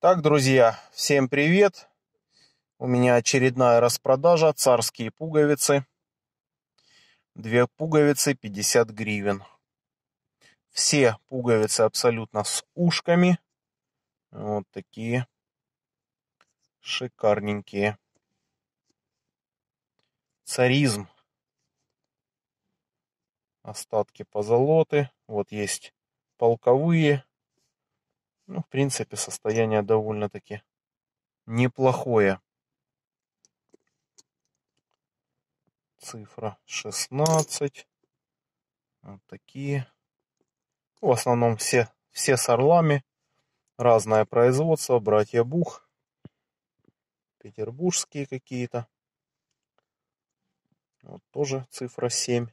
Так, друзья, всем привет. У меня очередная распродажа, царские пуговицы. Две пуговицы 50 гривен. Все пуговицы абсолютно с ушками. Вот такие шикарненькие. Царизм. Остатки позолоты. Вот есть полковые ну, в принципе, состояние довольно-таки неплохое. Цифра 16. Вот такие. Ну, в основном все, все с орлами. Разное производство. Братья Бух. Петербургские какие-то. Вот тоже цифра 7.